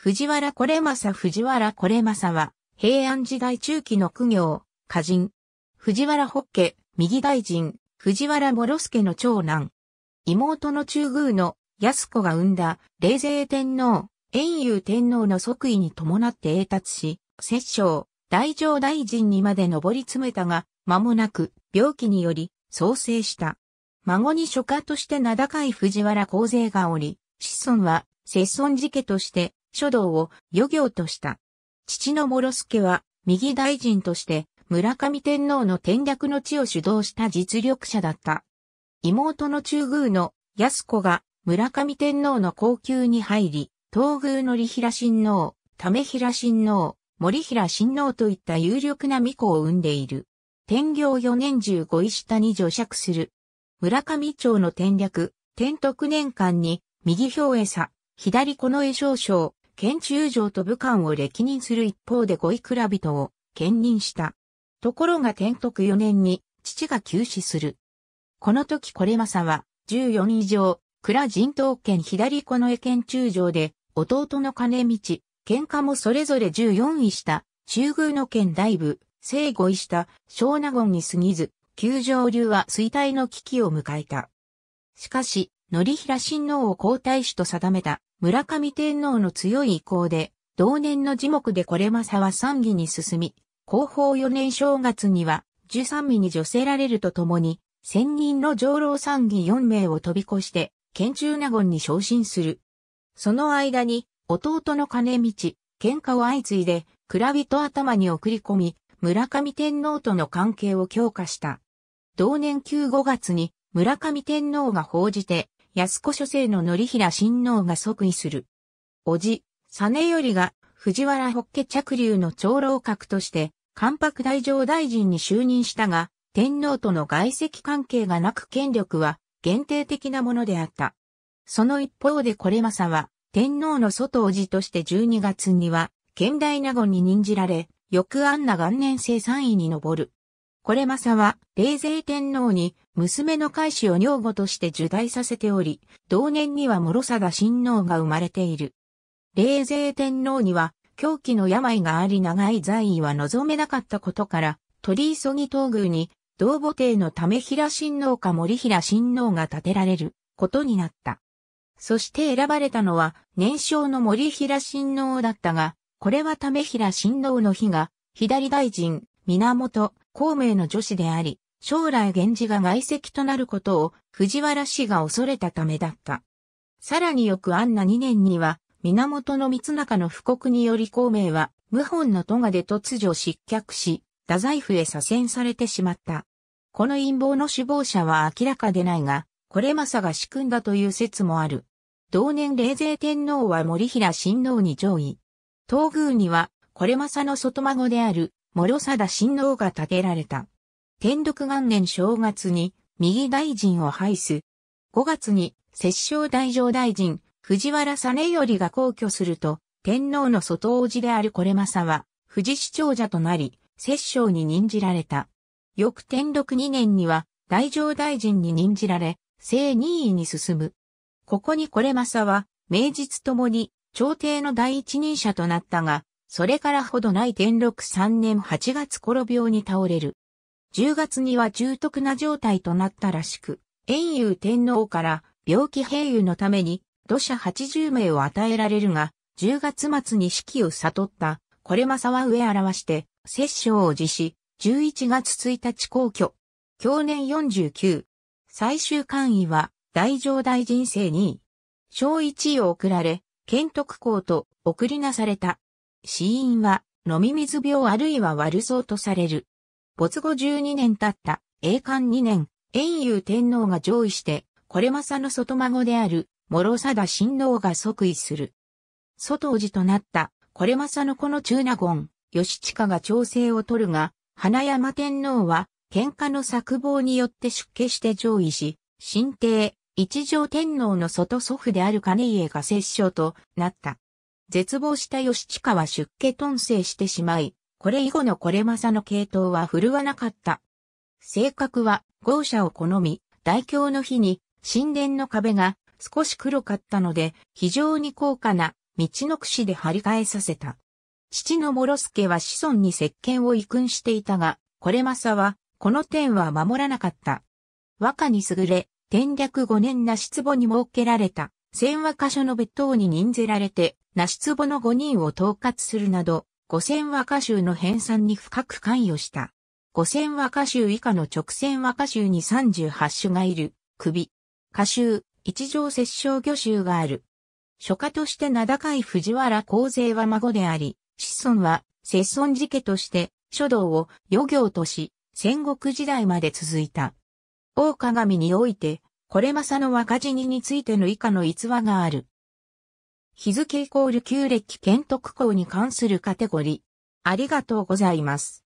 藤原これまさ藤原これまさは、平安時代中期の苦行、歌人。藤原北家、右大臣、藤原諸助の長男。妹の中宮の安子が生んだ、冷勢天皇、遠遊天皇の即位に伴って栄達し、摂政、大乗大臣にまで上り詰めたが、間もなく、病気により、創生した。孫に書家として名高い藤原皇勢がおり、子孫は、摂孫寺家として、書道を漁業とした。父の諸助は、右大臣として、村上天皇の転略の地を主導した実力者だった。妹の中宮の安子が村上天皇の後宮に入り、東宮の利平親王、為平親王、森平親王といった有力な巫女を生んでいる。天行四年1五位下に除釈する。村上町の転略、天徳年間に、右表絵差、左この絵少将、県中将と武官を歴任する一方で五位蔵人を兼任した。ところが天徳四年に父が急死する。この時これまさは14以上、蔵人頭県左近の江県中将で、弟の金道、喧嘩もそれぞれ14位した、中宮の県大部、正五位た、小納言に過ぎず、旧上流は衰退の危機を迎えた。しかし、則平親王を皇太子と定めた村上天皇の強い意向で、同年の樹木でこれまさは参議に進み、後方4年正月には、十三味に助せられるとともに、千人の上老参議4名を飛び越して、県中納言に昇進する。その間に、弟の金道、喧嘩を相次いで、蔵人頭に送り込み、村上天皇との関係を強化した。同年9 5月に、村上天皇が報じて、安子諸生の則平親王が即位する。叔父、実頼が藤原北家着流の長老閣として、関白大上大臣に就任したが、天皇との外籍関係がなく権力は限定的なものであった。その一方でこれまさは、天皇の外おじとして12月には、県大納言に任じられ、翌安那元年生3位に上る。これまさは、冷泉天皇に、娘の海子を女房として受胎させており、同年には諸貞親王が生まれている。冷泉天皇には、狂気の病があり長い在位は望めなかったことから、取り急ぎ東宮に、同母帝のため平親王か森平親王が建てられることになった。そして選ばれたのは、年少の森平親王だったが、これはため平親王の日が、左大臣、源孔明の女子であり、将来源氏が外籍となることを藤原氏が恐れたためだった。さらによあ安奈2年には、源光中の布告により孔明は、謀反の咎で突如失脚し、太宰府へ左遷されてしまった。この陰謀の首謀者は明らかでないが、これまさが仕組んだという説もある。同年冷泉天皇は森平親王に上位。東宮には、これまさの外孫である諸貞親王が建てられた。天禄元年正月に、右大臣を廃す。5月に、摂政大上大臣、藤原実頼が皇居すると、天皇の外王子であるこれまさは、富士市長者となり、摂政に任じられた。翌天禄2年には、大上大臣に任じられ、正任位に進む。ここにこれまさは、名実ともに、朝廷の第一人者となったが、それからほどない天禄3年8月頃病に倒れる。10月には重篤な状態となったらしく、遠遊天皇から病気併遊のために土砂80名を与えられるが、10月末に死期を悟った、これまさは上表して、摂政を辞し、11月1日皇居。去年49。最終官位は、大乗大人生2位。小1位を送られ、県徳公と送りなされた。死因は飲み水病あるいは悪そうとされる。没後12年経った栄冠2年、円遊天皇が上位して、これまさの外孫である、諸貞親王が即位する。外王子となった、これまさのこの中納言、義親が調整を取るが、花山天皇は、喧嘩の策謀によって出家して上位し、新帝、一条天皇の外祖父である金家が摂政となった。絶望した義親は出家遁生してしまい、これ以後のこれまさの系統は振るわなかった。性格は豪舎を好み、大凶の日に神殿の壁が少し黒かったので、非常に高価な道の櫛で張り替えさせた。父の諸助は子孫に石鹸を遺訓していたが、これまさは、この点は守らなかった。和歌に優れ、天略五年な失望に設けられた、千和箇所の別当に任ぜられて、ナシツボの5人を統括するなど、五線和歌集の編纂に深く関与した。五線和歌集以下の直線和歌集に38種がいる、首、歌集、一条摂政魚集がある。書家として名高い藤原光勢は孫であり、子孫は、節孫寺家として、書道を余行とし、戦国時代まで続いた。大鏡において、これまさの若死にについての以下の逸話がある。日付イコール旧暦建徳校に関するカテゴリー。ありがとうございます。